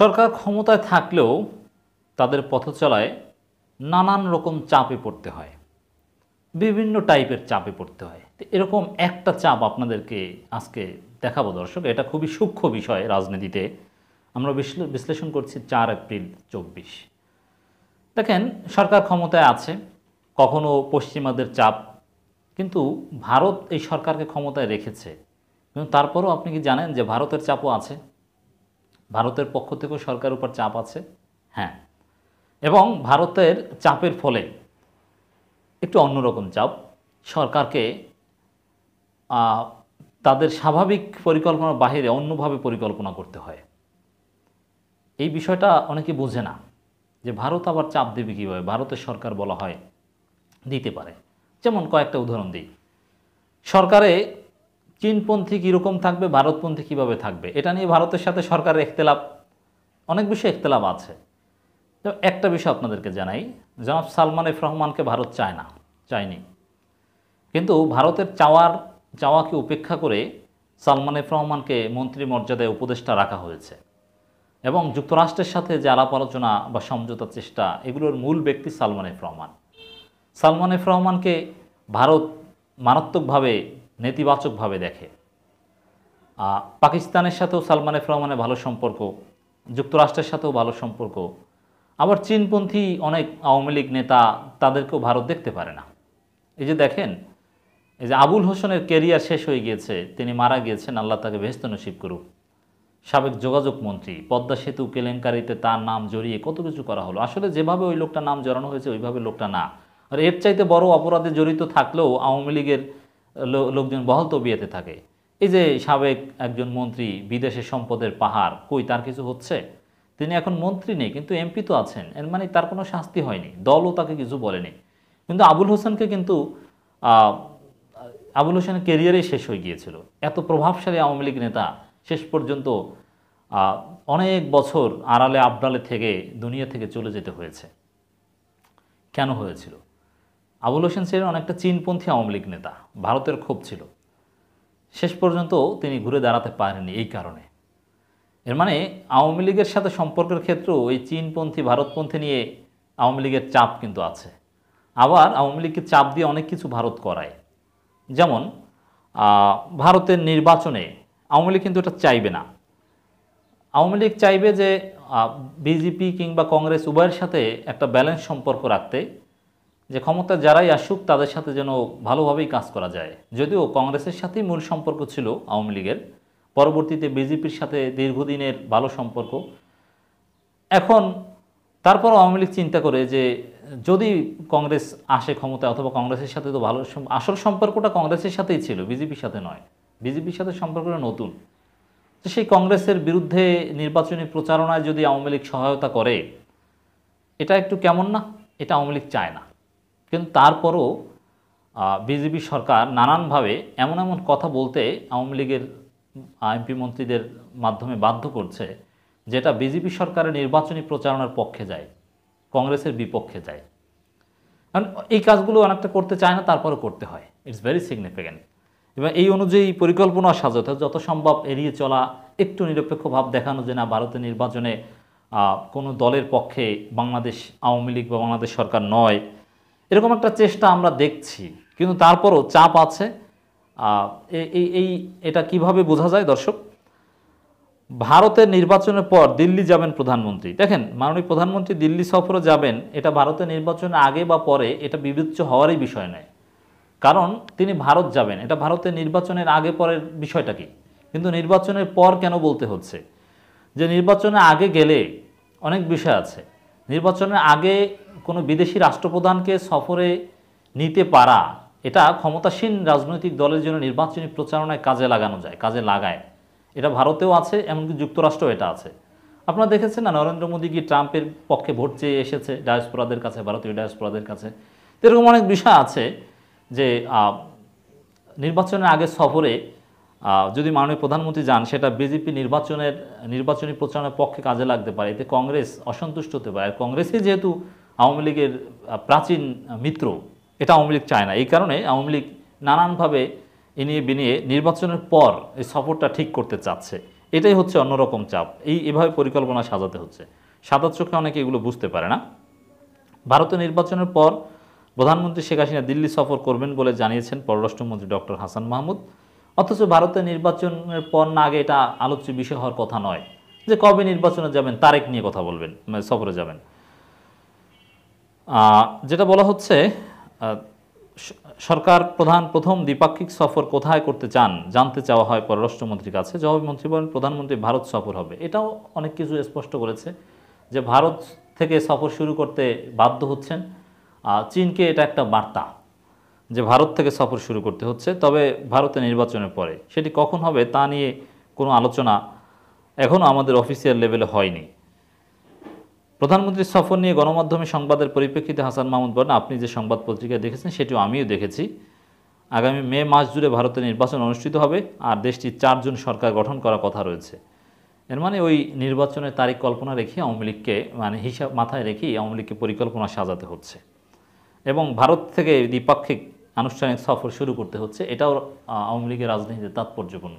সরকার ক্ষমতায় থাকলেও তাদের পথ চলায় নানান রকম চাপে পড়তে হয় বিভিন্ন টাইপের চাপে পড়তে হয় তো এরকম একটা চাপ আপনাদেরকে আজকে দেখাবো দর্শক এটা খুবই সূক্ষ্ম বিষয় রাজনীতিতে আমরা বিশ্লেষণ করছি চার এপ্রিল চব্বিশ দেখেন সরকার ক্ষমতায় আছে কখনো পশ্চিমাদের চাপ কিন্তু ভারত এই সরকারকে ক্ষমতায় রেখেছে কিন্তু তারপরও আপনি কি জানেন যে ভারতের চাপও আছে ভারতের পক্ষ থেকেও সরকার উপর চাপ আছে হ্যাঁ এবং ভারতের চাপের ফলে একটু অন্যরকম চাপ সরকারকে তাদের স্বাভাবিক পরিকল্পনার বাহিরে অন্যভাবে পরিকল্পনা করতে হয় এই বিষয়টা অনেকে বোঝে না যে ভারত আবার চাপ দেবে কীভাবে ভারতের সরকার বলা হয় দিতে পারে যেমন কয়েকটা উদাহরণ দিই সরকারে চীনপন্থী কীরকম থাকবে ভারতপন্থী কীভাবে থাকবে এটা নিয়ে ভারতের সাথে সরকারের একতলাপ অনেক বিষয়ে একতলাপ আছে তো একটা বিষয় আপনাদেরকে জানাই জনাব সালমান এফ রহমানকে ভারত চায় না চায়নি কিন্তু ভারতের চাওয়ার চাওয়াকে উপেক্ষা করে সালমান এফ রহমানকে মন্ত্রী মর্যাদায় উপদেষ্টা রাখা হয়েছে এবং যুক্তরাষ্ট্রের সাথে যে আলাপ আলোচনা বা সমঝোতার চেষ্টা এগুলোর মূল ব্যক্তি সালমান এফ রহমান সালমান এফ রহমানকে ভারত মারাত্মকভাবে নেতিবাচকভাবে দেখে পাকিস্তানের সাথেও সালমান এফ রহমানের ভালো সম্পর্ক যুক্তরাষ্ট্রের সাথেও ভালো সম্পর্ক আবার চীনপন্থী অনেক আওয়ামী লীগ নেতা তাদেরকেও ভারত দেখতে পারে না এই যে দেখেন এই যে আবুল হোসেনের কেরিয়ার শেষ হয়ে গিয়েছে তিনি মারা গিয়েছেন আল্লাহ তাকে বেহস্ত নসিব করুক সাবেক যোগাযোগ মন্ত্রী পদ্মা সেতু কেলেঙ্কারিতে তার নাম জড়িয়ে কত কিছু করা হলো আসলে যেভাবে ওই লোকটা নাম জড়ানো হয়েছে ওইভাবে লোকটা না আর এর চাইতে বড় অপরাধে জড়িত থাকলেও আওয়ামী লীগের লোকজন বহল বিয়েতে থাকে এই যে সাবেক একজন মন্ত্রী বিদেশে সম্পদের পাহাড় কই তার কিছু হচ্ছে তিনি এখন মন্ত্রী নেই কিন্তু এমপি তো আছেন এর মানে তার কোনো শাস্তি হয়নি দলও তাকে কিছু বলেনি কিন্তু আবুল হোসেনকে কিন্তু আবুল হোসেনের কেরিয়ারেই শেষ হয়ে গিয়েছিল এত প্রভাবশালী আওয়ামী লীগ নেতা শেষ পর্যন্ত অনেক বছর আড়ালে আবডালে থেকে দুনিয়া থেকে চলে যেতে হয়েছে কেন হয়েছিল আবুল হোসেন ছিলেন অনেকটা চীনপন্থী আওয়ামী লীগ নেতা ভারতের ক্ষোভ ছিল শেষ পর্যন্ত তিনি ঘুরে দাঁড়াতে পারেননি এই কারণে এর মানে আওয়ামী লীগের সাথে সম্পর্কের ক্ষেত্রেও এই চীনপন্থী ভারতপন্থী নিয়ে আওয়ামী লীগের চাপ কিন্তু আছে আবার আওয়ামী লীগকে চাপ দিয়ে অনেক কিছু ভারত করায় যেমন ভারতের নির্বাচনে আওয়ামী লীগ কিন্তু এটা চাইবে না আওয়ামী লীগ চাইবে যে বিজেপি কিংবা কংগ্রেস উভয়ের সাথে একটা ব্যালেন্স সম্পর্ক রাখতে যে ক্ষমতা যারাই আসুক তাদের সাথে যেন ভালোভাবেই কাজ করা যায় যদিও কংগ্রেসের সাথেই মূল সম্পর্ক ছিল আওয়ামী লীগের পরবর্তীতে বিজেপির সাথে দীর্ঘদিনের ভালো সম্পর্ক এখন তারপর আওয়ামী লীগ চিন্তা করে যে যদি কংগ্রেস আসে ক্ষমতা অথবা কংগ্রেসের সাথে তো ভালো আসল সম্পর্কটা কংগ্রেসের সাথেই ছিল বিজেপির সাথে নয় বিজেপির সাথে সম্পর্কটা নতুন তো সেই কংগ্রেসের বিরুদ্ধে নির্বাচনী প্রচারণায় যদি আওয়ামী লীগ সহায়তা করে এটা একটু কেমন না এটা আওয়ামী লীগ চায় না কিন্তু তারপরও বিজেপি সরকার নানানভাবে এমন এমন কথা বলতে আওয়ামী লীগের এমপি মন্ত্রীদের মাধ্যমে বাধ্য করছে যেটা বিজেপি সরকারের নির্বাচনী প্রচারণার পক্ষে যায় কংগ্রেসের বিপক্ষে যায় কারণ এই কাজগুলো অনেকটা করতে চায় না তারপরও করতে হয় ইটস ভেরি সিগনিফিক্যান্ট এবং এই অনুযায়ী পরিকল্পনা সাজাতে যত সম্ভব এড়িয়ে চলা একটু নিরপেক্ষ ভাব দেখানো যে না ভারতের নির্বাচনে কোনো দলের পক্ষে বাংলাদেশ আওয়ামী লীগ বা বাংলাদেশ সরকার নয় এরকম একটা চেষ্টা আমরা দেখছি কিন্তু তারপরও চাপ আছে এই এই এটা কিভাবে বোঝা যায় দর্শক ভারতের নির্বাচনের পর দিল্লি যাবেন প্রধানমন্ত্রী দেখেন মাননীয় প্রধানমন্ত্রী দিল্লি সফরে যাবেন এটা ভারতের নির্বাচনের আগে বা পরে এটা বিবেচ্য হওয়ারই বিষয় নয় কারণ তিনি ভারত যাবেন এটা ভারতের নির্বাচনের আগে পরের বিষয়টা কি কিন্তু নির্বাচনের পর কেন বলতে হচ্ছে যে নির্বাচনের আগে গেলে অনেক বিষয় আছে নির্বাচনের আগে কোনো বিদেশি রাষ্ট্রপ্রধানকে সফরে নিতে পারা এটা ক্ষমতাসীন রাজনৈতিক দলের জন্য নির্বাচনী প্রচারণায় কাজে লাগানো যায় কাজে লাগায় এটা ভারতেও আছে এমনকি যুক্তরাষ্ট্র এটা আছে আপনারা দেখেছেন না নরেন্দ্র মোদী কি ট্রাম্পের পক্ষে ভোট চেয়ে এসেছে ডায়াসপোরাদের কাছে ভারতীয় ডায়াসপোরাদের কাছে এরকম অনেক বিষয় আছে যে নির্বাচনের আগে সফরে যদি মাননীয় প্রধানমন্ত্রী যান সেটা বিজেপি নির্বাচনের নির্বাচনী প্রচারণের পক্ষে কাজে লাগতে পারে এতে কংগ্রেস অসন্তুষ্ট হতে পারে আর কংগ্রেসই যেহেতু আওয়ামী লীগের প্রাচীন মিত্র এটা আওয়ামী লীগ চায় না এই কারণে আওয়ামী লীগ নানানভাবে এ নিয়ে বিনিয়ে নির্বাচনের পর এই সফরটা ঠিক করতে চাচ্ছে এটাই হচ্ছে অন্যরকম চাপ এই এভাবে পরিকল্পনা সাজাতে হচ্ছে সাদা চোখে অনেকে এগুলো বুঝতে পারে না ভারতের নির্বাচনের পর প্রধানমন্ত্রী শেখ হাসিনা দিল্লি সফর করবেন বলে জানিয়েছেন পররাষ্ট্রমন্ত্রী ডক্টর হাসান মাহমুদ অথচ ভারতের নির্বাচনের পর না আগে এটা আলোচ্য বিষয় হওয়ার কথা নয় যে কবে নির্বাচনে যাবেন তারেক নিয়ে কথা বলবেন মানে সফরে যাবেন যেটা বলা হচ্ছে সরকার প্রধান প্রথম দ্বিপাক্ষিক সফর কোথায় করতে চান জানতে চাওয়া হয় পররাষ্ট্রমন্ত্রীর কাছে জবাবে মন্ত্রী বলেন প্রধানমন্ত্রী ভারত সফর হবে এটাও অনেক কিছু স্পষ্ট করেছে যে ভারত থেকে সফর শুরু করতে বাধ্য হচ্ছেন চীনকে এটা একটা বার্তা যে ভারত থেকে সফর শুরু করতে হচ্ছে তবে ভারতে নির্বাচনের পরে সেটি কখন হবে তা নিয়ে কোনো আলোচনা এখনও আমাদের অফিসিয়াল লেভেলে হয়নি প্রধানমন্ত্রীর সফর নিয়ে গণমাধ্যমে সংবাদের পরিপ্রেক্ষিতে হাসান মাহমুদ বলেন আপনি যে সংবাদ পত্রিকায় দেখেছেন সেটিও আমিও দেখেছি আগামী মে মাস জুড়ে ভারতে নির্বাচন অনুষ্ঠিত হবে আর দেশটির চারজন সরকার গঠন করার কথা রয়েছে এর মানে ওই নির্বাচনের তারিখ কল্পনা রেখে আওয়ামী লীগকে মানে হিসাব মাথায় রেখেই আওয়ামী লীগকে পরিকল্পনা সাজাতে হচ্ছে এবং ভারত থেকে দ্বিপাক্ষিক আনুষ্ঠানিক সফর শুরু করতে হচ্ছে এটাও আওয়ামী লীগের রাজনীতিতে তাৎপর্যপূর্ণ